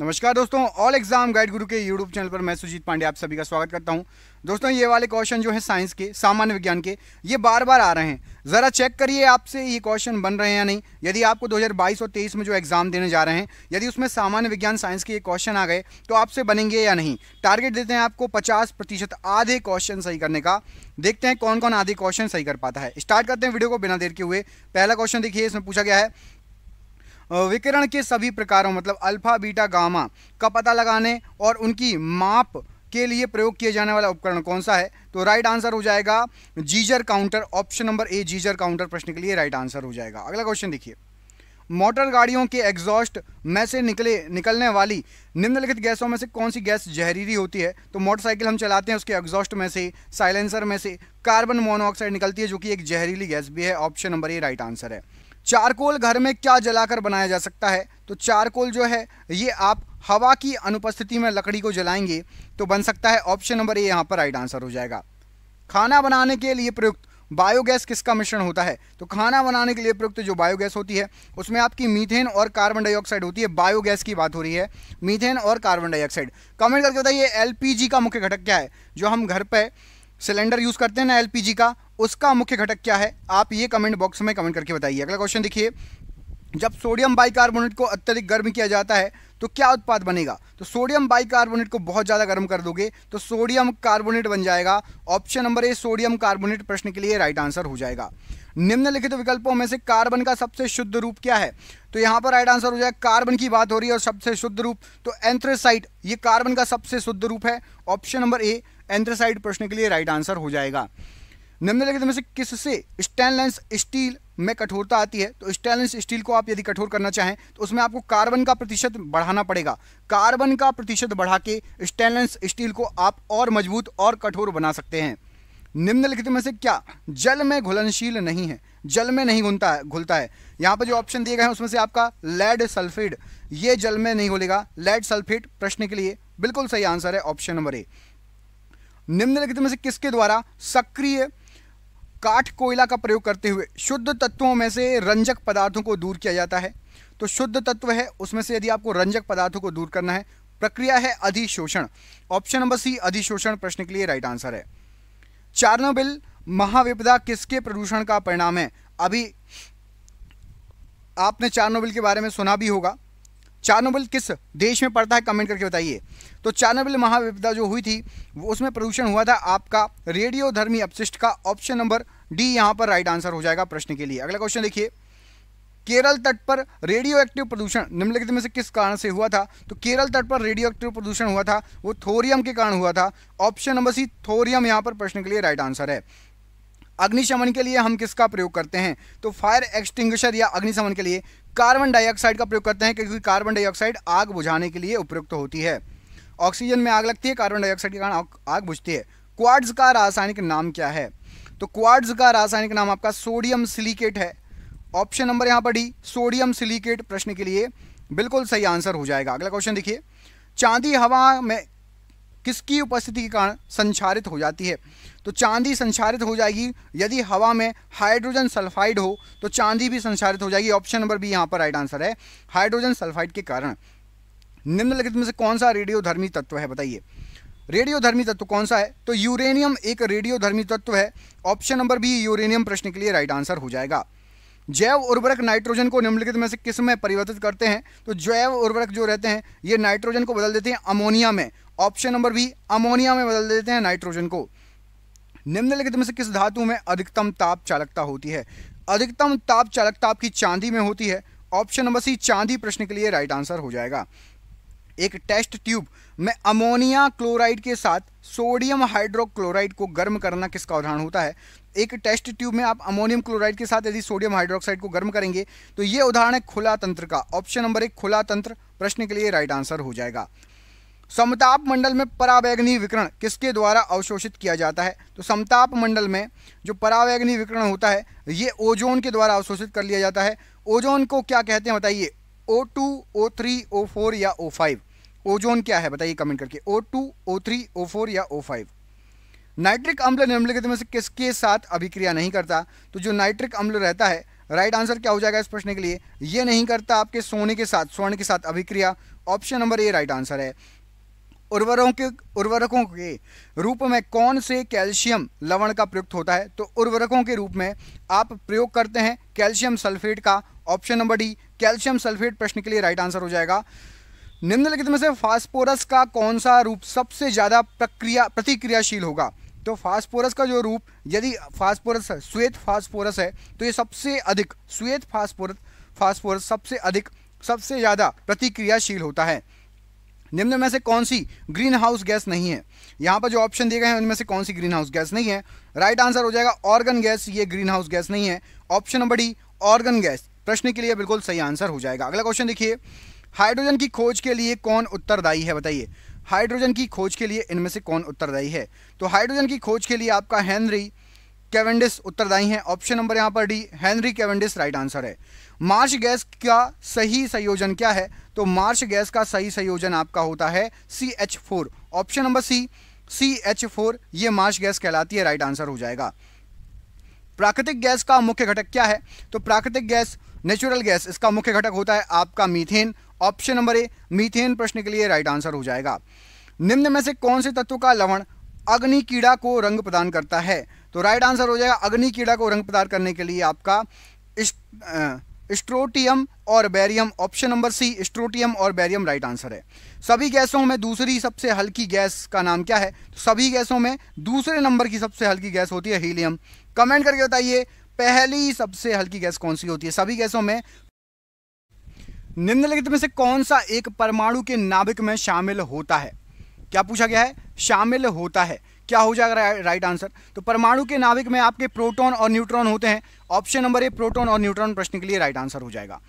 नमस्कार दोस्तों all exam guide गुरु के यूट्यूब चैनल पर मैं सुजीत पांडे आप सभी का स्वागत करता हूं दोस्तों ये वाले क्वेश्चन जो है साइंस के सामान्य विज्ञान के ये बार बार आ रहे हैं ज़रा चेक करिए आपसे ये क्वेश्चन बन रहे हैं या नहीं यदि आपको 2022 और 23 में जो एग्ज़ाम देने जा रहे हैं यदि उसमें सामान्य विज्ञान साइंस के ये क्वेश्चन आ गए तो आपसे बनेंगे या नहीं टारगेट देते हैं आपको पचास प्रतिशत आधे क्वेश्चन सही करने का देखते हैं कौन कौन आधे क्वेश्चन सही कर पाता है स्टार्ट करते हैं वीडियो को बिना देर के हुए पहला क्वेश्चन देखिए इसमें पूछा गया है विकिरण के सभी प्रकारों मतलब अल्फा बीटा गामा का पता लगाने और उनकी माप के लिए प्रयोग किए जाने वाला उपकरण कौन सा है तो राइट आंसर हो जाएगा Geiger counter option number A Geiger counter प्रश्न के लिए राइट आंसर हो जाएगा अगला क्वेश्चन देखिए मोटर गाड़ियों के एग्जॉस्ट में से निकले निकलने वाली निम्नलिखित गैसों में से कौन सी गैस जहरीली होती है तो मोटरसाइकिल हम चलाते हैं उसके एग्जॉस्ट में से साइलेंसर में से कार्बन मोनोऑक्साइड निकलती है जो कि एक जहरीली गैस भी है option number A right answer है चारकोल घर में क्या जलाकर बनाया जा सकता है तो चारकोल जो है ये आप हवा की अनुपस्थिति में लकड़ी को जलाएंगे तो बन सकता है ऑप्शन नंबर ए यहाँ पर राइट आंसर हो जाएगा खाना बनाने के लिए प्रयुक्त बायोगैस किसका मिश्रण होता है तो खाना बनाने के लिए प्रयुक्त जो बायोगैस होती है उसमें आपकी मीथेन और कार्बन डाइऑक्साइड होती है बायोगैस की बात हो रही है मीथेन और कार्बन डाइऑक्साइड कमेंट करके बताइए एलपीजी का मुख्य घटक क्या है जो हम घर पर सिलेंडर यूज़ करते हैं ना एलपीजी का उसका मुख्य घटक क्या है आप ये कमेंट बॉक्स में कमेंट करके बताइए अगला क्वेश्चन देखिए जब सोडियम बाइकार्बोनेट को अत्यधिक गर्म किया जाता है तो क्या उत्पाद बनेगा तो सोडियम बाइकार्बोनेट को बहुत ज़्यादा गर्म कर दोगे तो सोडियम कार्बोनेट बन जाएगा option number A sodium carbonate प्रश्न के लिए राइट आंसर हो जाएगा निम्नलिखित तो विकल्पों में से कार्बन का सबसे शुद्ध रूप क्या है तो यहां पर राइट आंसर हो जाएगा कार्बन की बात हो रही है और सबसे शुद्ध रूप तो एंथ्रेसाइट ये कार्बन का सबसे शुद्ध रूप है ऑप्शन नंबर ए एंथ्रेसाइट प्रश्न के लिए राइट आंसर हो जाएगा निम्नलिखित में से किससे स्टेनलेस स्टील में कठोरता आती है तो स्टेनलेस स्टील को आप यदि कठोर करना चाहें तो उसमें आपको कार्बन का प्रतिशत बढ़ाना पड़ेगा कार्बन का प्रतिशत बढ़ा के स्टेनलेस स्टील को आप और मजबूत और कठोर बना सकते हैं निम्नलिखित में से क्या जल में घुलनशील नहीं है जल में नहीं घुलता है घुलता है यहाँ पर जो ऑप्शन दिए गए हैं उसमें से आपका लेड सल्फेड ये जल में नहीं घुलेगा लेड सल्फेट प्रश्न के लिए बिल्कुल सही आंसर है ऑप्शन नंबर ए निम्नलिखित में से किसके द्वारा सक्रिय काठ कोयला का प्रयोग करते हुए शुद्ध तत्वों में से रंजक पदार्थों को दूर किया जाता है तो शुद्ध तत्व है उसमें से यदि आपको रंजक पदार्थों को दूर करना है प्रक्रिया है अधिशोषण ऑप्शन नंबर सी अधिशोषण प्रश्न के लिए राइट आंसर है चार्नोबिल महाविपदा किसके प्रदूषण का परिणाम है अभी आपने चार्नोबिल के बारे में सुना भी होगा चार्नोबिल किस देश में पड़ता है कमेंट करके बताइए तो चानबल महाविपदा जो हुई थी उसमें प्रदूषण हुआ था आपका रेडियोधर्मी अपशिष्ट का ऑप्शन नंबर डी यहाँ पर राइट आंसर हो जाएगा प्रश्न के लिए अगला क्वेश्चन देखिए केरल तट पर रेडियो एक्टिव प्रदूषण निम्नलिखित में से किस कारण से हुआ था तो केरल तट पर रेडियो एक्टिव प्रदूषण हुआ था वो थोरियम के कारण हुआ था ऑप्शन नंबर सी थोरियम यहाँ पर प्रश्न के लिए राइट आंसर है अग्निशमन के लिए हम किसका प्रयोग करते हैं तो फायर एक्सटिंग्विशर या अग्निशमन के लिए कार्बन डाइऑक्साइड का प्रयोग करते हैं क्योंकि कार्बन डाइऑक्साइड आग बुझाने के लिए उपयुक्त होती है ऑक्सीजन में आग लगती है कार्बन डाइऑक्साइड के कारण आग बुझती है क्वाड्स का रासायनिक नाम क्या है तो क्वाड्स का रासायनिक नाम आपका सोडियम सिलिकेट है ऑप्शन नंबर यहाँ पर डी सोडियम सिलिकेट प्रश्न के लिए बिल्कुल सही आंसर हो जाएगा अगला क्वेश्चन देखिए चांदी हवा में किसकी उपस्थिति के कारण संचारित हो जाती है तो चांदी संचारित हो जाएगी यदि हवा में हाइड्रोजन सल्फाइड हो तो चांदी भी संचारित हो जाएगी ऑप्शन नंबर बी यहाँ पर राइट आंसर है हाइड्रोजन सल्फाइड के कारण निम्नलिखित में से कौन सा रेडियो धर्मी तत्व है बताइए रेडियो धर्मी तत्व कौन सा है तो यूरेनियम एक रेडियो धर्मी तत्व है ऑप्शन नंबर बी यूरेनियम प्रश्न के लिए राइट आंसर हो जाएगा जैव उर्वरक नाइट्रोजन को निम्नलिखित में से किस में परिवर्तित करते हैं तो जैव उर्वरक जो रहते हैं ये नाइट्रोजन को बदल देते हैं अमोनिया में ऑप्शन नंबर बी अमोनिया में बदल देते हैं नाइट्रोजन को निम्नलिखित में से किस धातु में अधिकतम ताप चालकता होती है अधिकतम ताप चालकता आपकी चांदी में होती है ऑप्शन नंबर सी चांदी प्रश्न के लिए राइट आंसर हो जाएगा एक टेस्ट ट्यूब में अमोनिया क्लोराइड के साथ सोडियम हाइड्रोक्लोराइड को गर्म करना किसका उदाहरण होता है एक टेस्ट ट्यूब में आप अमोनियम क्लोराइड के साथ यदि सोडियम हाइड्रोक्साइड को गर्म करेंगे तो यह उदाहरण है खुला तंत्र का ऑप्शन नंबर एक खुला तंत्र प्रश्न के लिए राइट आंसर हो जाएगा समताप मंडल में परावैग्नि विकरण किसके द्वारा अवशोषित किया जाता है तो समताप मंडल में जो परावैग्नि विकरण होता है ये ओजोन के द्वारा अवशोषित कर लिया जाता है ओजोन को क्या कहते हैं बताइए O two O three O four या ओ फाइव ओजोन क्या है बताइए कमेंट करके O two O three O four या ओ फाइव नाइट्रिक अम्ल निम्नलिखित में से किसके साथ अभिक्रिया नहीं करता तो जो नाइट्रिक अम्ल रहता है राइट आंसर क्या हो जाएगा इस प्रश्न के लिए ये नहीं करता आपके सोने के साथ स्वर्ण के साथ अभिक्रिया option number A right answer है उर्वरों के उर्वरकों के रूप में कौन से कैल्शियम लवण का प्रयुक्त होता है तो उर्वरकों के रूप में आप प्रयोग करते हैं कैल्शियम सल्फेट का option number D calcium sulphate प्रश्न के लिए राइट आंसर हो जाएगा निम्नलिखित में से फास्फोरस का कौन सा रूप सबसे ज़्यादा प्रक्रिया प्रतिक्रियाशील होगा तो फास्फोरस का जो रूप यदि फास्फोरस श्वेत फास्फोरस है तो ये सबसे अधिक श्वेत फास्फोरस फास्फोरस सबसे अधिक सबसे ज़्यादा प्रतिक्रियाशील होता है निम्न में से कौन सी ग्रीन हाउस गैस नहीं है यहाँ पर जो ऑप्शन दिए गए हैं उनमें से कौन सी ग्रीन हाउस गैस नहीं है राइट आंसर हो जाएगा ऑर्गन गैस ये ग्रीन हाउस गैस नहीं है option number D argon gas प्रश्न के लिए बिल्कुल सही आंसर हो जाएगा अगला क्वेश्चन देखिए हाइड्रोजन की खोज के लिए कौन उत्तरदायी है बताइए हाइड्रोजन की खोज के लिए इनमें से कौन उत्तरदायी है तो हाइड्रोजन की खोज के लिए आपका हेनरी कैवेंडिस उत्तरदायी है ऑप्शन नंबर यहाँ पर D Henry Cavendish right answer है मार्श गैस का सही संयोजन क्या है तो मार्श गैस का सही संयोजन आपका होता है C H four option number C C H four ये मार्श गैस कहलाती है राइट आंसर हो जाएगा प्राकृतिक गैस का मुख्य घटक क्या है तो प्राकृतिक गैस नेचुरल गैस इसका मुख्य घटक होता है आपका methane option number A methane प्रश्न के लिए राइट आंसर हो जाएगा निम्न में से कौन से तत्व का लवण अग्नि कीड़ा को रंग प्रदान करता है तो राइट आंसर हो जाएगा अग्नि कीड़ा को रंग प्रदान करने के लिए आपका स्ट्रोटियम और barium option number C strontium और बैरियम राइट आंसर है सभी गैसों में दूसरी सबसे हल्की गैस का नाम क्या है तो सभी गैसों में दूसरे नंबर की सबसे हल्की गैस होती है हीलियम कमेंट करके बताइए पहली सबसे हल्की गैस कौन सी होती है सभी गैसों में निम्नलिखित में से कौन सा एक परमाणु के नाभिक में शामिल होता है क्या पूछा गया है शामिल होता है क्या हो जाएगा राइट आंसर तो परमाणु के नाविक में आपके प्रोटॉन और न्यूट्रॉन होते हैं ऑप्शन नंबर ए प्रोटॉन और न्यूट्रॉन प्रश्न के लिए राइट आंसर हो जाएगा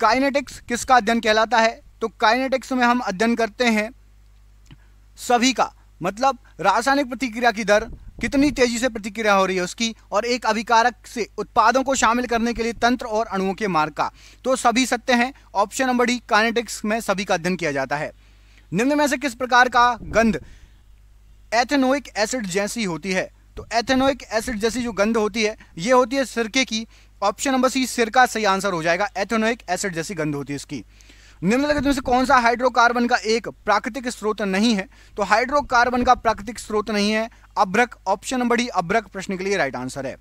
काइनेटिक्स किसका अध्ययन कहलाता है तो काइनेटिक्स में हम अध्ययन करते हैं सभी का मतलब रासायनिक प्रतिक्रिया की दर कितनी तेजी से प्रतिक्रिया हो रही है उसकी और एक अभिकारक से उत्पादों को शामिल करने के लिए तंत्र और अणुओं के मार्ग का तो सभी सत्य हैं ऑप्शन नंबर डी काइनेटिक्स में सभी का अध्ययन किया जाता है निम्न में से किस प्रकार का गंध एथेनोइक एसिड जैसी होती है तो एथेनोइक एसिड जैसी जो गंध होती है ये होती है सिरके की ऑप्शन नंबर सी सिरका सही आंसर हो जाएगा एथेनोइक एसिड जैसी गंध होती है इसकी निम्नलिखित में से कौन सा हाइड्रोकार्बन का एक प्राकृतिक स्रोत नहीं है तो हाइड्रोकार्बन का प्राकृतिक स्रोत नहीं है अभ्रक ऑप्शन नंबर डी अभ्रक प्रश्न के लिए राइट आंसर है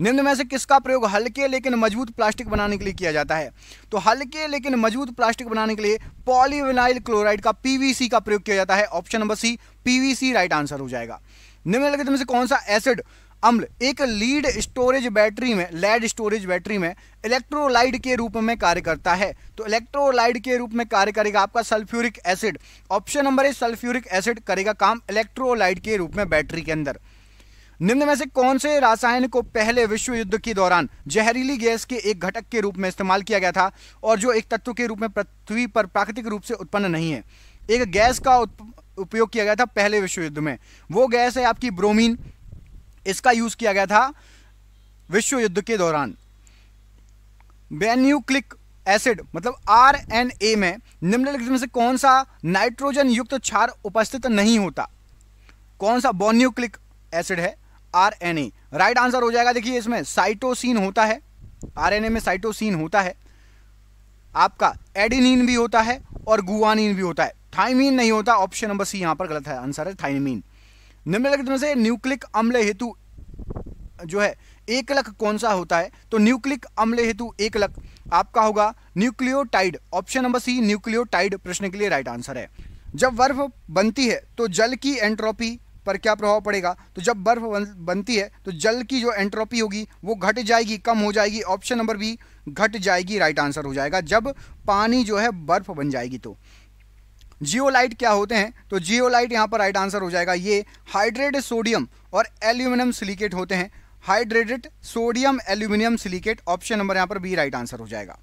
निम्न में से किसका प्रयोग हल्के लेकिन मजबूत प्लास्टिक बनाने के लिए किया जाता है तो हल्के लेकिन मजबूत प्लास्टिक बनाने के लिए पॉलीविनाइल क्लोराइड का पीवीसी का प्रयोग किया जाता है option number C PVC right answer हो जाएगा निम्नलिखित में से कौन सा एसिड अम्ल एक लीड स्टोरेज बैटरी में लेड स्टोरेज बैटरी में इलेक्ट्रोलाइड के रूप में कार्य करता है तो इलेक्ट्रोलाइड के रूप में कार्य करेगा आपका sulphuric acid option number A sulphuric acid करेगा काम इलेक्ट्रोलाइड के रूप में बैटरी के अंदर निम्न में से कौन से रासायन को पहले विश्व युद्ध के दौरान जहरीली गैस के एक घटक के रूप में इस्तेमाल किया गया था और जो एक तत्व के रूप में पृथ्वी पर प्राकृतिक रूप से उत्पन्न नहीं है एक गैस का उपयोग किया गया था पहले विश्व युद्ध में वो गैस है आपकी ब्रोमीन इसका यूज किया गया था विश्व युद्ध के दौरान बेन्यूक्लिक एसिड मतलब आर एन ए में निम्नलिखित में से कौन सा नाइट्रोजन युक्त क्षार उपस्थित नहीं होता कौन सा बोन्यूक्लिक एसिड है R N A right answer हो जाएगा देखिए इसमें साइटोसिन होता है आर एन ए में साइटोसिन होता है आपका एडिनिन भी होता है और गुआनिन भी होता है थाइमिन नहीं होता ऑप्शन नंबर सी यहां पर गलत है आंसर है थाइमिन निम्नलिखित में से न्यूक्लिक अम्ल हेतु जो है एकलक कौन सा होता है तो न्यूक्लिक अम्ल हेतु एकलक आपका होगा nucleotide option number C nucleotide प्रश्न के लिए राइट आंसर है जब बर्फ बनती है तो जल की एंट्रोपी पर क्या प्रभाव पड़ेगा तो जब बर्फ बनती है तो जल की जो एंट्रोपी होगी वो घट जाएगी कम हो जाएगी ऑप्शन नंबर बी घट जाएगी राइट आंसर हो जाएगा जब पानी जो है बर्फ बन जाएगी तो जियोलाइट क्या होते हैं तो जियोलाइट यहां पर राइट आंसर हो जाएगा ये हाइड्रेट सोडियम और एल्यूमिनियम सिलिकेट होते हैं hydrated sodium aluminium silicate option number यहां पर बी राइट आंसर हो जाएगा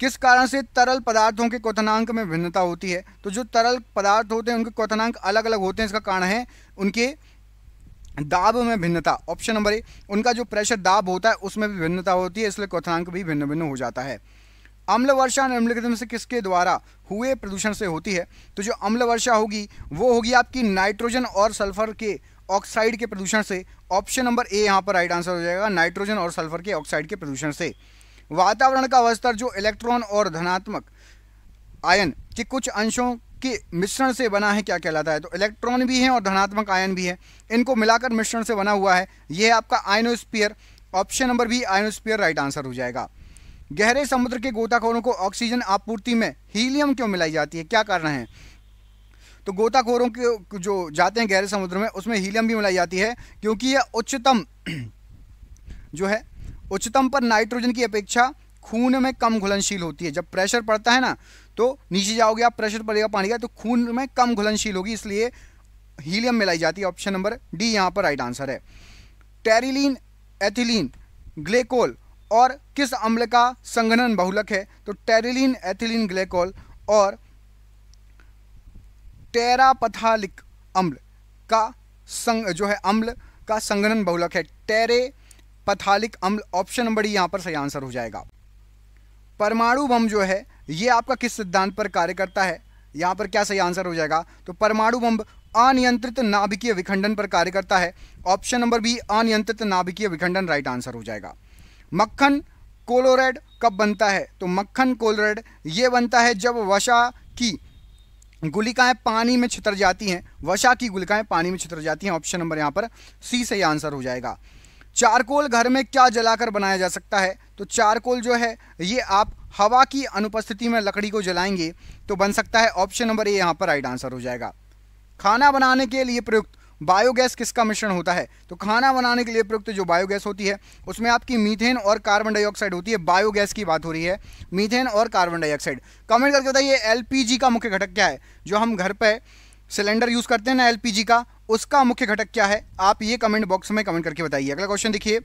किस कारण से तरल पदार्थों के क्वथनांक में भिन्नता होती है तो जो तरल पदार्थ होते हैं उनके क्वथनांक अलग अलग होते हैं इसका कारण है उनके दाब में भिन्नता ऑप्शन नंबर ए उनका जो प्रेशर दाब होता है उसमें भी भिन्नता होती है इसलिए क्वथनांक भी भिन्न भिन्न हो जाता है अम्ल वर्षा निम्नलिखित में से किसके द्वारा हुए प्रदूषण से होती है तो जो अम्ल वर्षा होगी वो होगी आपकी नाइट्रोजन और सल्फर के ऑक्साइड के प्रदूषण से ऑप्शन नंबर ए यहाँ पर राइट आंसर हो जाएगा नाइट्रोजन और सल्फर के ऑक्साइड के प्रदूषण से वातावरण का अवस्तर जो इलेक्ट्रॉन और धनात्मक आयन के कुछ अंशों के मिश्रण से बना है क्या कहलाता है तो इलेक्ट्रॉन भी है और धनात्मक आयन भी है इनको मिलाकर मिश्रण से बना हुआ है यह है आपका ionosphere option number B ionosphere right answer हो जाएगा गहरे समुद्र के गोताखोरों को ऑक्सीजन आपूर्ति में हीलियम क्यों मिलाई जाती है क्या कारण है तो गोताखोरों के जो जाते हैं गहरे समुद्र में उसमें हीलियम भी मिलाई जाती है क्योंकि यह उच्चतम जो है उच्चतम पर नाइट्रोजन की अपेक्षा खून में कम घुलनशील होती है जब प्रेशर पड़ता है ना तो नीचे जाओगे आप प्रेशर पड़ेगा पानी का तो खून में कम घुलनशील होगी इसलिए हीलियम मिलाई जाती है ऑप्शन नंबर डी यहाँ पर राइट आंसर है टेरिलीन एथिलीन ग्लेकोल और किस अम्ल का संघनन बहुलक है तो टेरिलीन एथिलीन ग्लेकोल और टेरापथालिक अम्ल का संग जो है अम्ल का संघनन बहुलक है टेरे पथालिक अम्ल ऑप्शन नंबर डी यहाँ पर सही आंसर हो जाएगा परमाणु बम जो है ये आपका किस सिद्धांत पर कार्य करता है यहाँ पर क्या सही आंसर हो जाएगा तो परमाणु बम अनियंत्रित नाभिकीय विखंडन पर कार्य करता है ऑप्शन नंबर बी अनियंत्रित नाभिकीय विखंडन राइट आंसर हो जाएगा मक्खन कोलोरेड कब बनता है तो मक्खन कोलोरेड ये बनता है जब वशा की गुलिकाएं पानी में छितर जाती हैं वशा की गुलिकाएं पानी में छितर जाती हैं ऑप्शन नंबर यहाँ पर सी सही आंसर हो जाएगा चारकोल घर में क्या जलाकर बनाया जा सकता है तो चारकोल जो है ये आप हवा की अनुपस्थिति में लकड़ी को जलाएंगे तो बन सकता है ऑप्शन नंबर ए यहाँ पर राइट आंसर हो जाएगा खाना बनाने के लिए प्रयुक्त बायोगैस किसका मिश्रण होता है तो खाना बनाने के लिए प्रयुक्त जो बायोगैस होती है उसमें आपकी मीथेन और कार्बन डाइऑक्साइड होती है बायोगैस की बात हो रही है मीथेन और कार्बन डाइऑक्साइड कमेंट करके बताइए एलपीजी का मुख्य घटक क्या है जो हम घर पर सिलेंडर यूज़ करते हैं ना एलपीजी का उसका मुख्य घटक क्या है आप ये कमेंट बॉक्स में कमेंट करके बताइए अगला क्वेश्चन देखिए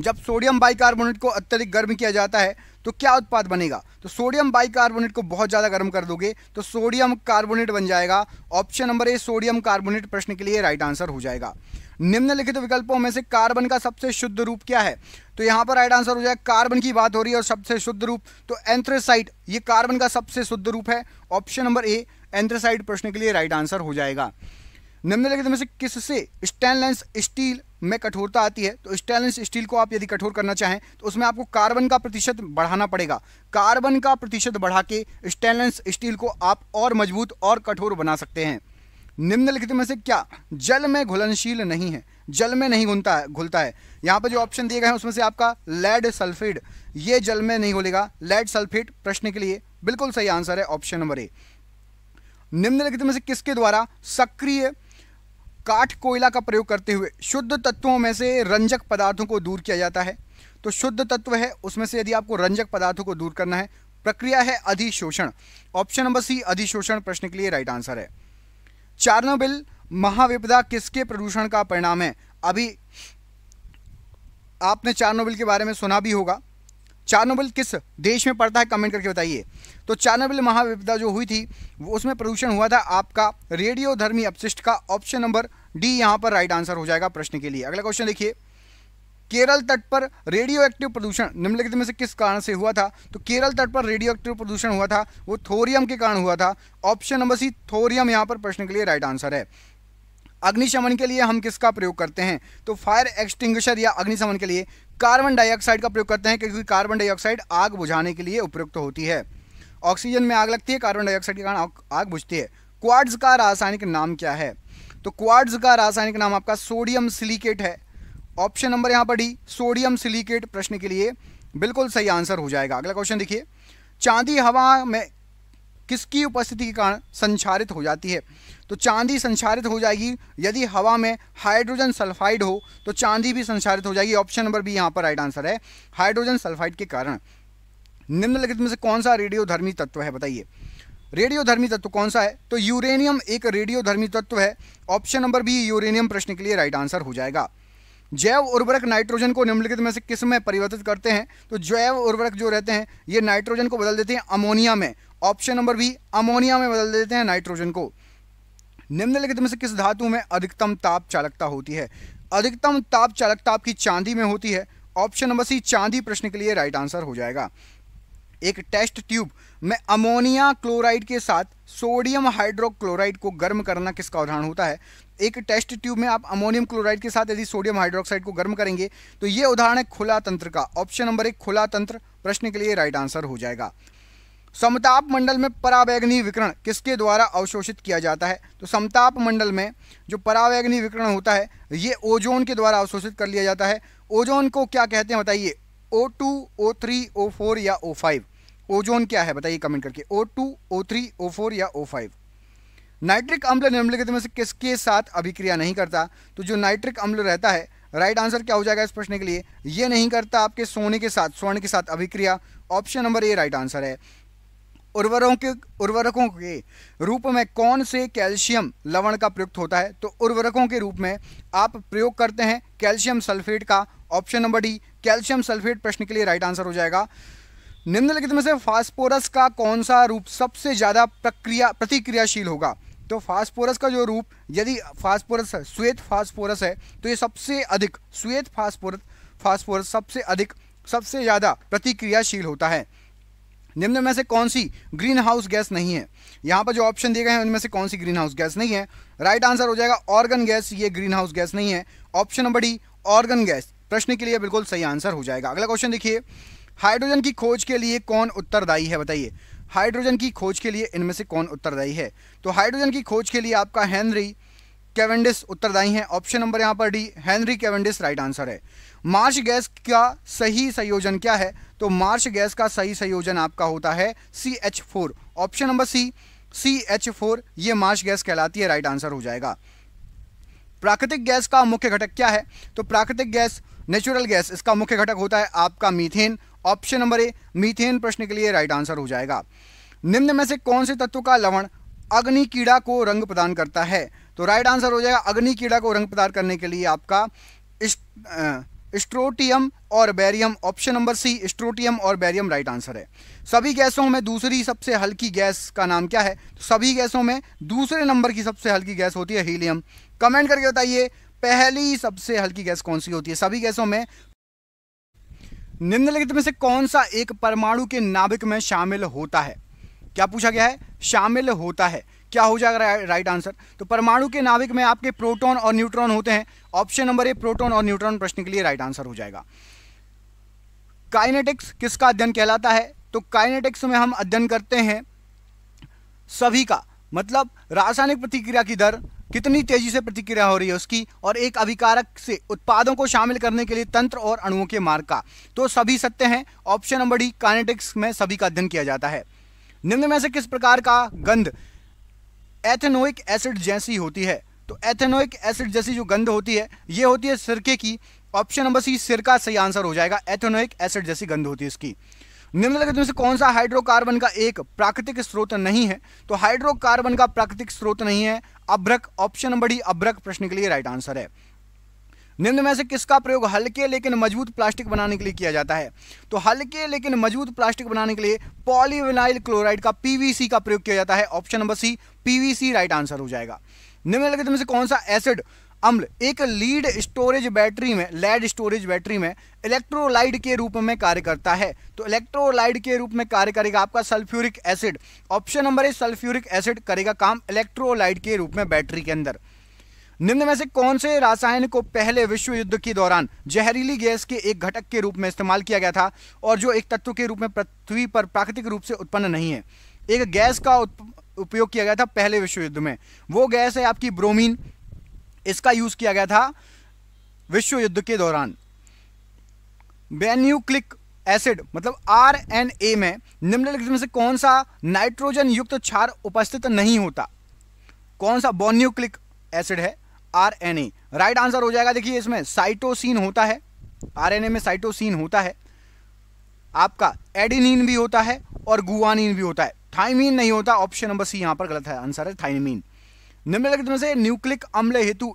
जब सोडियम बाइकार्बोनेट को अत्यधिक गर्म किया जाता है तो क्या उत्पाद बनेगा तो सोडियम बाइकार्बोनेट को बहुत ज़्यादा गर्म कर दोगे तो सोडियम कार्बोनेट बन जाएगा option number A sodium carbonate प्रश्न के लिए राइट आंसर हो जाएगा निम्नलिखित विकल्पों में से कार्बन का सबसे शुद्ध रूप क्या है तो यहाँ पर राइट आंसर हो जाएगा कार्बन की बात हो रही है और सबसे शुद्ध रूप तो एंथ्रेसाइट ये कार्बन का सबसे शुद्ध रूप है ऑप्शन नंबर ए एंथ्रासाइड प्रश्न के लिए राइट आंसर हो जाएगा निम्नलिखित में से किससे स्टेनलेस स्टील में कठोरता आती है तो स्टेनलेस स्टील को आप यदि कठोर करना चाहें तो उसमें आपको कार्बन का प्रतिशत बढ़ाना पड़ेगा कार्बन का प्रतिशत बढ़ा के स्टेनलेस स्टील को आप और मजबूत और कठोर बना सकते हैं निम्नलिखित में से क्या जल में घुलनशील नहीं है जल में नहीं घुलता है घुलता है यहाँ पर जो ऑप्शन दिए गए हैं उसमें से आपका लेड सल्फेड ये जल में नहीं घुलेगा लेड सल्फेट प्रश्न के लिए बिल्कुल सही आंसर है ऑप्शन नंबर ए निम्नलिखित में से किसके द्वारा सक्रिय काठ कोयला का प्रयोग करते हुए शुद्ध तत्वों में से रंजक पदार्थों को दूर किया जाता है तो शुद्ध तत्व है उसमें से यदि आपको रंजक पदार्थों को दूर करना है प्रक्रिया है अधिशोषण ऑप्शन नंबर सी अधिशोषण प्रश्न के लिए राइट आंसर है चारनोबिल महाविपदा किसके प्रदूषण का परिणाम है अभी आपने चारनोबिल के बारे में सुना भी होगा चार्नोबिल किस देश में पड़ता है कमेंट करके बताइए तो चार्नोबिल महाविपदा जो हुई थी उसमें प्रदूषण हुआ था आपका रेडियोधर्मी अपशिष्ट का ऑप्शन नंबर डी यहाँ पर राइट आंसर हो जाएगा प्रश्न के लिए अगला क्वेश्चन देखिए केरल तट पर रेडियो एक्टिव प्रदूषण निम्नलिखित में से किस कारण से हुआ था तो केरल तट पर रेडियो एक्टिव प्रदूषण हुआ था वो थोरियम के कारण हुआ था ऑप्शन नंबर सी थोरियम यहाँ पर प्रश्न के लिए राइट आंसर है अग्निशमन के लिए हम किसका प्रयोग करते हैं तो फायर एक्सटिंग्विशर या अग्निशमन के लिए कार्बन डाइऑक्साइड का प्रयोग करते हैं क्योंकि कार्बन डाइऑक्साइड आग बुझाने के लिए उपयुक्त होती है ऑक्सीजन में आग लगती है कार्बन डाइऑक्साइड के कारण आग बुझती है क्वाड्स का रासायनिक नाम क्या है तो क्वाड्स का रासायनिक नाम आपका सोडियम सिलिकेट है ऑप्शन नंबर यहाँ पर डी सोडियम सिलिकेट प्रश्न के लिए बिल्कुल सही आंसर हो जाएगा अगला क्वेश्चन देखिए चांदी हवा में किसकी उपस्थिति के कारण संचारित हो जाती है तो चांदी संचारित हो जाएगी यदि हवा में हाइड्रोजन सल्फाइड हो तो चांदी भी संचारित हो जाएगी ऑप्शन नंबर बी यहाँ पर राइट आंसर है हाइड्रोजन सल्फाइड के कारण निम्नलिखित में से कौन सा रेडियोधर्मी तत्व है बताइए रेडियोधर्मी तत्व कौन सा है तो यूरेनियम एक रेडियोधर्मी तत्व है ऑप्शन नंबर बी यूरेनियम प्रश्न के लिए राइट आंसर हो जाएगा जैव उर्वरक नाइट्रोजन को निम्नलिखित में से किस में परिवर्तित करते हैं तो जैव उर्वरक जो रहते हैं ये नाइट्रोजन को बदल देते हैं अमोनिया में ऑप्शन नंबर बी अमोनिया में बदल देते हैं नाइट्रोजन को निम्नलिखित में से किस धातु में अधिकतम ताप चालकता होती है अधिकतम ताप चालकता आपकी चांदी में होती है ऑप्शन नंबर सी चांदी प्रश्न के लिए राइट आंसर हो जाएगा एक टेस्ट ट्यूब में अमोनिया क्लोराइड के साथ सोडियम हाइड्रोक्लोराइड को गर्म करना किसका उदाहरण होता है एक टेस्ट ट्यूब में आप अमोनियम क्लोराइड के साथ यदि सोडियम हाइड्रोक्साइड को गर्म करेंगे तो ये उदाहरण है खुला तंत्र का ऑप्शन नंबर एक खुला तंत्र प्रश्न के लिए राइट आंसर हो जाएगा समताप मंडल में परावैग्नि विकरण किसके द्वारा अवशोषित किया जाता है तो समताप मंडल में जो परावैग्नि विकरण होता है ये ओजोन के द्वारा अवशोषित कर लिया जाता है ओजोन को क्या कहते हैं बताइए O two O three O four या ओ फाइव ओजोन क्या है बताइए कमेंट करके O two O three O four या ओ फाइव नाइट्रिक अम्ल निम्नलिखित में से किसके साथ अभिक्रिया नहीं करता तो जो नाइट्रिक अम्ल रहता है राइट आंसर क्या हो जाएगा इस प्रश्न के लिए ये नहीं करता आपके सोने के साथ स्वर्ण के साथ अभिक्रिया option number A right answer है उर्वरों के उर्वरकों के रूप में कौन से कैल्शियम लवण का प्रयुक्त होता है तो उर्वरकों के रूप में आप प्रयोग करते हैं कैल्शियम सल्फेट का option number D calcium sulphate प्रश्न के लिए राइट आंसर हो जाएगा निम्नलिखित में से फास्फोरस का कौन सा रूप सबसे ज़्यादा प्रक्रिया प्रतिक्रियाशील होगा तो फास्फोरस का जो रूप यदि फास्फोरस है श्वेत फास्फोरस है तो ये सबसे अधिक श्वेत फास्फोरस फास्फोरस सबसे अधिक सबसे ज़्यादा प्रतिक्रियाशील होता है निम्न में से कौन सी ग्रीन हाउस गैस नहीं है यहाँ पर जो ऑप्शन दिए गए हैं उनमें से कौन सी ग्रीन हाउस गैस नहीं है राइट आंसर हो जाएगा ऑर्गन गैस ये ग्रीन हाउस गैस नहीं है option number D argon gas प्रश्न के लिए बिल्कुल सही आंसर हो जाएगा अगला क्वेश्चन देखिए हाइड्रोजन की खोज के लिए कौन उत्तरदायी है बताइए हाइड्रोजन की खोज के लिए इनमें से कौन उत्तरदायी है तो हाइड्रोजन की खोज के लिए आपका हेनरी कैवेंडिस उत्तरदायी है ऑप्शन नंबर यहाँ पर D Henry Cavendish right answer है मार्श गैस का सही संयोजन क्या है तो मार्श गैस का सही संयोजन आपका होता है C H four option number C C H four ये मार्श गैस कहलाती है राइट आंसर हो जाएगा प्राकृतिक गैस का मुख्य घटक क्या है तो प्राकृतिक गैस नेचुरल गैस इसका मुख्य घटक होता है आपका methane option number A methane प्रश्न के लिए राइट आंसर हो जाएगा निम्न में से कौन से तत्व का लवण अग्नि कीड़ा को रंग प्रदान करता है तो राइट आंसर हो जाएगा अग्नि कीड़ा को रंग प्रदान करने के लिए आपका स्ट्रोटियम और barium option number C strontium और बैरियम राइट आंसर है सभी गैसों में दूसरी सबसे हल्की गैस का नाम क्या है तो सभी गैसों में दूसरे नंबर की सबसे हल्की गैस होती है हीलियम कमेंट करके बताइए पहली सबसे हल्की गैस कौन सी होती है सभी गैसों में निम्नलिखित में से कौन सा एक परमाणु के नाभिक में शामिल होता है क्या पूछा गया है शामिल होता है क्या हो जाएगा रा, राइट आंसर तो परमाणु के नाभिक में आपके प्रोटॉन और न्यूट्रॉन होते हैं ऑप्शन नंबर ए प्रोटॉन और न्यूट्रॉन प्रश्न के लिए राइट आंसर हो जाएगा काइनेटिक्स किसका अध्ययन कहलाता है तो काइनेटिक्स में हम अध्ययन करते हैं सभी का मतलब रासायनिक प्रतिक्रिया की दर कितनी तेजी से प्रतिक्रिया हो रही है उसकी और एक अभिकारक से उत्पादों को शामिल करने के लिए तंत्र और अणुओं के मार्ग का तो सभी सत्य हैं ऑप्शन नंबर डी कानेटिक्स में सभी का अध्ययन किया जाता है निम्न में से किस प्रकार का गंध एथेनोइक एसिड जैसी होती है तो एथेनोइक एसिड जैसी जो गंध होती है ये होती है सिरके की ऑप्शन नंबर सी सिरका सही आंसर हो जाएगा एथेनोइक एसिड जैसी गंध होती है इसकी निम्नलिखित में से कौन सा हाइड्रोकार्बन का एक प्राकृतिक स्रोत नहीं है तो हाइड्रोकार्बन का प्राकृतिक स्रोत नहीं है अभ्रक ऑप्शन नंबर डी अभ्रक प्रश्न के लिए राइट आंसर है निम्न में से किसका प्रयोग हल्के लेकिन मजबूत प्लास्टिक बनाने के लिए किया जाता है तो हल्के लेकिन मजबूत प्लास्टिक बनाने के लिए पॉलीविनाइल क्लोराइड का पीवीसी का प्रयोग किया जाता है option number C PVC right answer हो जाएगा निम्नलिखित में से कौन सा एसिड अम्ल एक लीड स्टोरेज बैटरी में लेड स्टोरेज बैटरी में इलेक्ट्रोलाइड के रूप में कार्य करता है तो इलेक्ट्रोलाइड के रूप में कार्य करेगा आपका sulphuric acid option number A sulphuric acid करेगा काम इलेक्ट्रोलाइड के रूप में बैटरी के अंदर निम्न में से कौन से रासायन को पहले विश्व युद्ध के दौरान जहरीली गैस के एक घटक के रूप में इस्तेमाल किया गया था और जो एक तत्व के रूप में पृथ्वी पर प्राकृतिक रूप से उत्पन्न नहीं है एक गैस का उपयोग किया गया था पहले विश्व युद्ध में वो गैस है आपकी ब्रोमीन इसका यूज़ किया गया था विश्व युद्ध के दौरान बेन्यूक्लिक एसिड मतलब आर एन ए में निम्नलिखित में से कौन सा नाइट्रोजन युक्त क्षार उपस्थित नहीं होता कौन सा बोन्यूक्लिक एसिड है R N A right answer हो जाएगा देखिए इसमें साइटोसिन होता है आर एन ए में साइटोसिन होता है आपका एडिनिन भी होता है और गुआनिन भी होता है थाइमिन नहीं होता ऑप्शन नंबर सी यहां पर गलत है आंसर है थाइमिन निम्नलिखित में से न्यूक्लिक अम्ल हेतु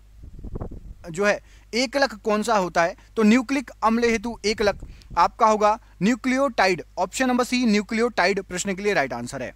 जो है एकलक कौन सा होता है तो न्यूक्लिक अम्ल हेतु एक लक आपका होगा nucleotide option number C nucleotide प्रश्न के लिए राइट आंसर है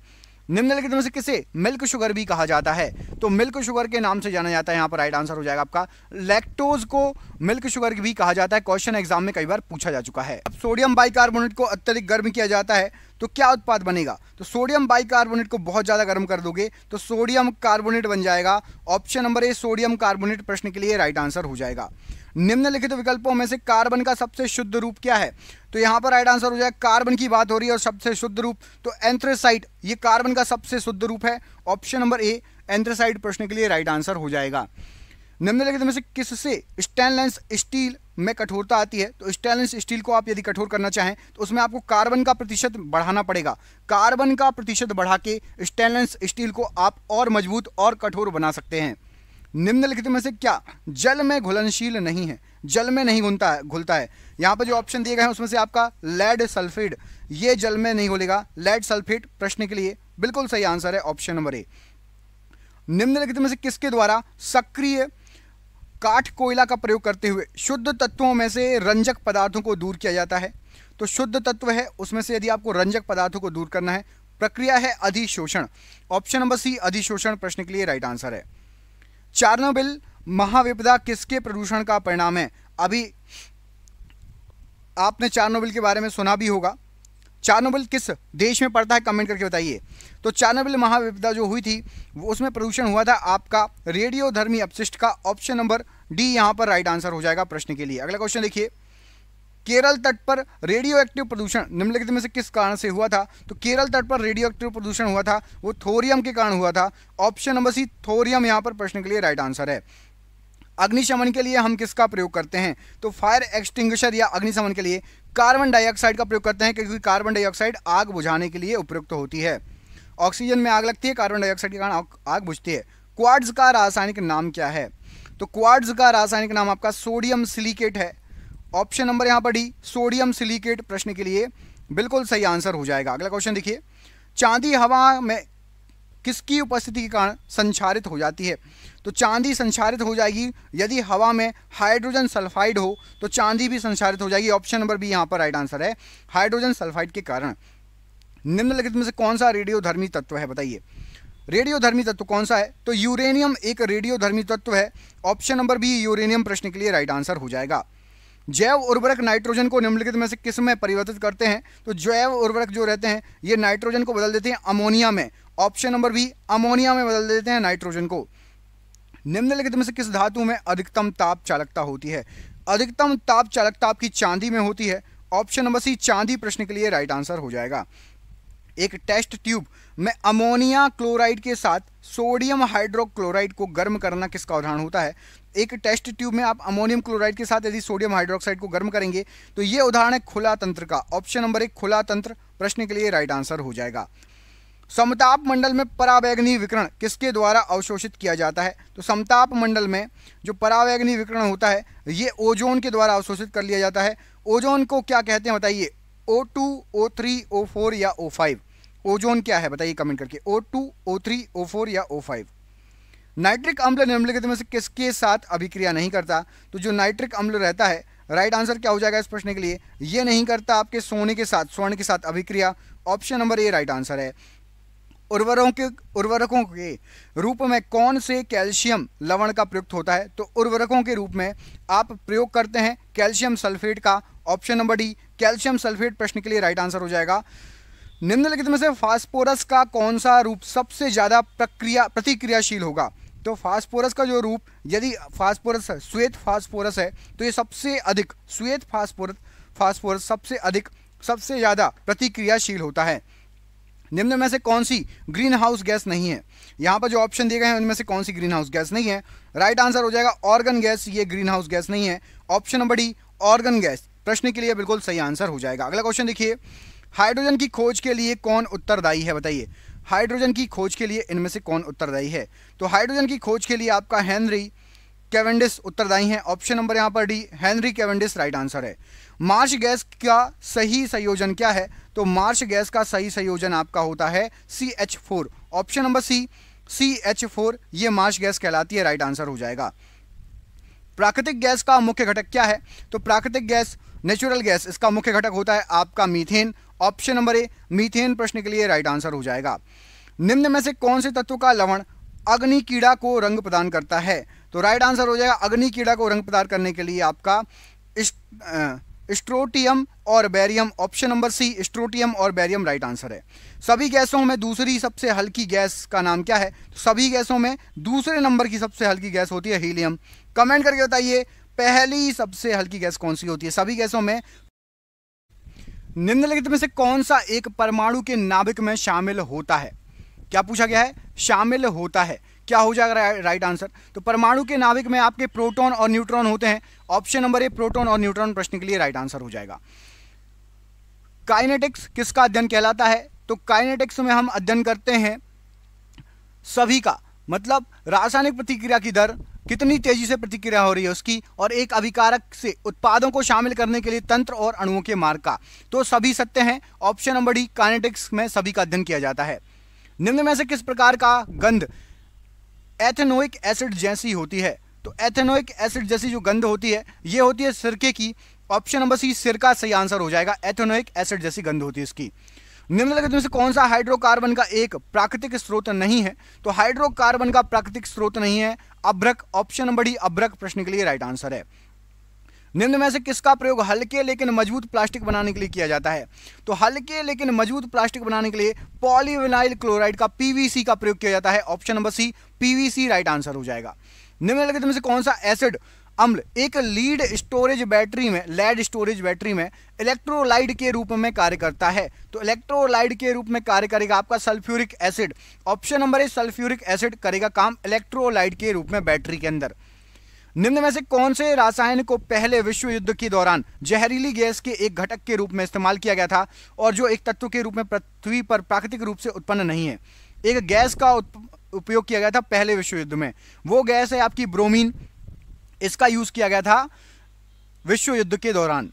निम्नलिखित में से किसे मिल्क शुगर भी कहा जाता है तो मिल्क शुगर के नाम से जाना जाता है यहाँ पर राइट आंसर हो जाएगा आपका लैक्टोज को मिल्क शुगर भी कहा जाता है क्वेश्चन एग्जाम में कई बार पूछा जा चुका है सोडियम बाइकार्बोनेट को अत्यधिक गर्म किया जाता है तो क्या उत्पाद बनेगा तो सोडियम बाइकार्बोनेट को बहुत ज़्यादा गर्म कर दोगे तो सोडियम कार्बोनेट बन जाएगा option number A sodium carbonate प्रश्न के लिए राइट आंसर हो जाएगा निम्नलिखित विकल्पों में से कार्बन का सबसे शुद्ध रूप क्या है तो यहाँ पर राइट आंसर हो जाएगा कार्बन की बात हो रही है और सबसे शुद्ध रूप तो एंथ्रेसाइट ये कार्बन का सबसे शुद्ध रूप है ऑप्शन नंबर ए एंथ्रेसाइट प्रश्न के लिए राइट आंसर हो जाएगा निम्नलिखित तो में से किससे स्टेनलेस स्टील में कठोरता आती है तो स्टेनलेस स्टील को आप यदि कठोर करना चाहें तो उसमें आपको कार्बन का प्रतिशत बढ़ाना पड़ेगा कार्बन का प्रतिशत बढ़ा के स्टेनलेस स्टील को आप और मजबूत और कठोर बना सकते हैं निम्नलिखित में से क्या जल में घुलनशील नहीं है जल में नहीं घुलता है घुलता है यहाँ पर जो ऑप्शन दिए गए हैं उसमें से आपका लेड सल्फेड ये जल में नहीं घुलेगा लेड सल्फेट प्रश्न के लिए बिल्कुल सही आंसर है ऑप्शन नंबर ए निम्नलिखित में से किसके द्वारा सक्रिय काठ कोयला का प्रयोग करते हुए शुद्ध तत्वों में से रंजक पदार्थों को दूर किया जाता है तो शुद्ध तत्व है उसमें से यदि आपको रंजक पदार्थों को दूर करना है प्रक्रिया है अधिशोषण ऑप्शन नंबर सी अधिशोषण प्रश्न के लिए राइट आंसर है चार्नोबिल महाविपदा किसके प्रदूषण का परिणाम है अभी आपने चार्नोबिल के बारे में सुना भी होगा चार्नोबिल किस देश में पड़ता है कमेंट करके बताइए तो चार्नोबिल महाविपदा जो हुई थी वो उसमें प्रदूषण हुआ था आपका रेडियोधर्मी अपशिष्ट का ऑप्शन नंबर डी यहाँ पर राइट आंसर हो जाएगा प्रश्न के लिए अगला क्वेश्चन देखिए केरल तट पर रेडियो एक्टिव प्रदूषण निम्नलिखित में से किस कारण से हुआ था तो केरल तट पर रेडियो एक्टिव प्रदूषण हुआ था वो थोरियम के कारण हुआ था ऑप्शन नंबर सी थोरियम यहाँ पर प्रश्न के लिए राइट आंसर है अग्निशमन के लिए हम किसका प्रयोग करते हैं तो फायर एक्सटिंग्विशर या अग्निशमन के लिए कार्बन डाइऑक्साइड का प्रयोग करते हैं क्योंकि कार्बन डाइऑक्साइड आग बुझाने के लिए उपयुक्त होती है ऑक्सीजन में आग लगती है कार्बन डाइऑक्साइड के कारण आग बुझती है क्वाड्स का रासायनिक नाम क्या है तो क्वाड्स का रासायनिक नाम आपका सोडियम सिलिकेट है ऑप्शन नंबर यहाँ पर डी सोडियम सिलिकेट प्रश्न के लिए बिल्कुल सही आंसर हो जाएगा अगला क्वेश्चन देखिए चांदी हवा में किसकी उपस्थिति के कारण संचारित हो जाती है तो चांदी संचारित हो जाएगी यदि हवा में हाइड्रोजन सल्फाइड हो तो चांदी भी संचारित हो जाएगी ऑप्शन नंबर बी यहाँ पर राइट आंसर है हाइड्रोजन सल्फाइड के कारण निम्नलिखित में से कौन सा रेडियोधर्मी तत्व है बताइए रेडियोधर्मी तत्व कौन सा है तो यूरेनियम एक रेडियोधर्मी तत्व है ऑप्शन नंबर बी यूरेनियम प्रश्न के लिए राइट आंसर हो जाएगा जैव उर्वरक नाइट्रोजन को निम्नलिखित में से किस में परिवर्तित करते हैं तो जैव उर्वरक जो रहते हैं ये नाइट्रोजन को बदल देते हैं अमोनिया में ऑप्शन नंबर बी अमोनिया में बदल देते हैं नाइट्रोजन को निम्नलिखित में से किस धातु में अधिकतम ताप चालकता होती है अधिकतम ताप चालकता आपकी चांदी में होती है ऑप्शन नंबर सी चांदी प्रश्न के लिए राइट आंसर हो जाएगा एक टेस्ट ट्यूब में अमोनिया क्लोराइड के साथ सोडियम हाइड्रोक्लोराइड को गर्म करना किसका उदाहरण होता है एक टेस्ट ट्यूब में आप अमोनियम क्लोराइड के साथ यदि सोडियम हाइड्रोक्साइड को गर्म करेंगे तो यह उदाहरण है खुला तंत्र का ऑप्शन नंबर एक खुला तंत्र प्रश्न के लिए राइट आंसर हो जाएगा समताप मंडल में परावैग्नि विकरण किसके द्वारा अवशोषित किया जाता है तो समताप मंडल में जो परावैग्नि विकरण होता है ये ओजोन के द्वारा अवशोषित कर लिया जाता है ओजोन को क्या कहते हैं बताइए O two O three O four या ओ फाइव ओजोन क्या है बताइए कमेंट करके O two O three O four या ओ फाइव नाइट्रिक अम्ल निम्नलिखित में से किसके साथ अभिक्रिया नहीं करता तो जो नाइट्रिक अम्ल रहता है राइट आंसर क्या हो जाएगा इस प्रश्न के लिए ये नहीं करता आपके सोने के साथ स्वर्ण के साथ अभिक्रिया option number A right answer है उर्वरों के उर्वरकों के रूप में कौन से कैल्शियम लवण का प्रयुक्त होता है तो उर्वरकों के रूप में आप प्रयोग करते हैं कैल्शियम सल्फेट का option number D calcium sulphate प्रश्न के लिए राइट आंसर हो जाएगा निम्नलिखित में से फास्फोरस का कौन सा रूप सबसे ज़्यादा प्रक्रिया प्रतिक्रियाशील होगा तो फास्फोरस का जो रूप यदि फास्फोरस है श्वेत फास्फोरस है तो ये सबसे अधिक श्वेत फास्फोरस फास्फोरस सबसे अधिक सबसे ज़्यादा प्रतिक्रियाशील होता है निम्न में से कौन सी ग्रीन हाउस गैस नहीं है यहाँ पर जो ऑप्शन दिए गए हैं उनमें से कौन सी ग्रीन हाउस गैस नहीं है राइट आंसर हो जाएगा ऑर्गन गैस ये ग्रीन हाउस गैस नहीं है option number D argon gas प्रश्न के लिए बिल्कुल सही आंसर हो जाएगा अगला क्वेश्चन देखिए हाइड्रोजन की खोज के लिए कौन उत्तरदायी है बताइए हाइड्रोजन की खोज के लिए इनमें से कौन उत्तरदायी है तो हाइड्रोजन की खोज के लिए आपका हैनरी कैवेंडिस उत्तरदायी हैं ऑप्शन नंबर यहां पर D Henry Cavendish right answer है मार्श गैस का सही संयोजन क्या है तो मार्श गैस का सही संयोजन आपका होता है C H four option number C C H four ये मार्श गैस कहलाती है राइट आंसर हो जाएगा प्राकृतिक गैस का मुख्य घटक क्या है तो प्राकृतिक गैस नेचुरल गैस इसका मुख्य घटक होता है आपका methane option number A methane प्रश्न के लिए राइट आंसर हो जाएगा निम्न में से कौन से तत्व का लवण अग्नि कीड़ा को रंग प्रदान करता है तो राइट आंसर हो जाएगा अग्नि कीड़ा को रंग प्रदान करने के लिए आपका स्ट्रोटियम और barium option number C strontium और बैरियम राइट आंसर है सभी गैसों में दूसरी सबसे हल्की गैस का नाम क्या है तो सभी गैसों में दूसरे नंबर की सबसे हल्की गैस होती है हीलियम कमेंट करके बताइए पहली सबसे हल्की गैस कौन सी होती है सभी गैसों में निम्नलिखित में से कौन सा एक परमाणु के नाभिक में शामिल होता है क्या पूछा गया है शामिल होता है क्या हो जाएगा राइट आंसर तो परमाणु के नाभिक में आपके प्रोटॉन और न्यूट्रॉन होते हैं ऑप्शन नंबर ए प्रोटॉन और न्यूट्रॉन प्रश्न के लिए राइट आंसर हो जाएगा काइनेटिक्स किसका अध्ययन कहलाता है तो काइनेटिक्स में हम अध्ययन करते हैं सभी का मतलब रासायनिक प्रतिक्रिया की दर कितनी तेजी से प्रतिक्रिया हो रही है उसकी और एक अभिकारक से उत्पादों को शामिल करने के लिए तंत्र और अणुओं के मार्ग का तो सभी सत्य हैं ऑप्शन नंबर डी काइनेटिक्स में सभी का अध्ययन किया जाता है निम्न में से किस प्रकार का गंध एथेनोइक एसिड जैसी होती है तो एथेनोइक एसिड जैसी जो गंध होती है ये होती है सिरके की ऑप्शन नंबर सी सिरका सही आंसर हो जाएगा एथेनोइक एसिड जैसी गंध होती है इसकी निम्नलिखित में से कौन सा हाइड्रोकार्बन का एक प्राकृतिक स्रोत नहीं है तो हाइड्रोकार्बन का प्राकृतिक स्रोत नहीं है अभ्रक ऑप्शन नंबर डी अभ्रक प्रश्न के लिए राइट आंसर है निम्न में से किसका प्रयोग हल्के लेकिन मजबूत प्लास्टिक बनाने के लिए किया जाता है तो हल्के लेकिन मजबूत प्लास्टिक बनाने के लिए पॉलीविनाइल क्लोराइड का पीवीसी का प्रयोग किया जाता है option number C PVC right answer हो जाएगा निम्नलिखित में से कौन सा एसिड अम्ल एक लीड स्टोरेज बैटरी में लेड स्टोरेज बैटरी में इलेक्ट्रोलाइड के रूप में कार्य करता है तो इलेक्ट्रोलाइड के रूप में कार्य करेगा आपका sulphuric acid option number A sulphuric acid करेगा काम इलेक्ट्रोलाइड के रूप में बैटरी के अंदर निम्न में से कौन से रासायन को पहले विश्व युद्ध के दौरान जहरीली गैस के एक घटक के रूप में इस्तेमाल किया गया था और जो एक तत्व के रूप में पृथ्वी पर प्राकृतिक रूप से उत्पन्न नहीं है एक गैस का उपयोग किया गया था पहले विश्व युद्ध में वो गैस है आपकी ब्रोमीन इसका यूज किया गया था विश्व युद्ध के दौरान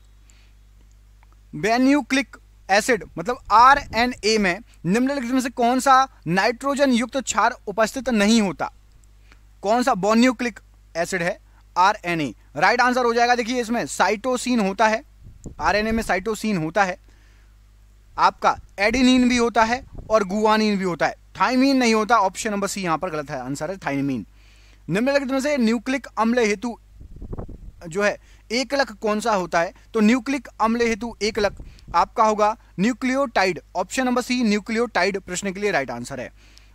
बेन्यूक्लिक एसिड मतलब आर एन ए में निम्नलिखित में से कौन सा नाइट्रोजन युक्त क्षार उपस्थित नहीं होता कौन सा बोन्यूक्लिक एसिड है R N A right answer हो जाएगा देखिए इसमें साइटोसिन होता है आर एन ए में साइटोसिन होता है आपका एडिनिन भी होता है और गुआनिन भी होता है थाइमिन नहीं होता ऑप्शन नंबर सी यहां पर गलत है आंसर है थाइमिन निम्नलिखित में से न्यूक्लिक अम्ल हेतु जो है एकलक कौन सा होता है तो न्यूक्लिक अम्ल हेतु एकलक आपका होगा nucleotide option number C nucleotide प्रश्न के लिए राइट आंसर है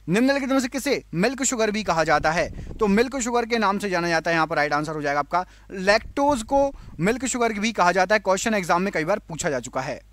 निम्नलिखित में से किसे मिल्क शुगर भी कहा जाता है तो मिल्क शुगर के नाम से जाना जाता है यहाँ पर राइट आंसर हो जाएगा आपका लैक्टोज को मिल्क शुगर भी कहा जाता है क्वेश्चन एग्जाम में कई बार पूछा जा चुका है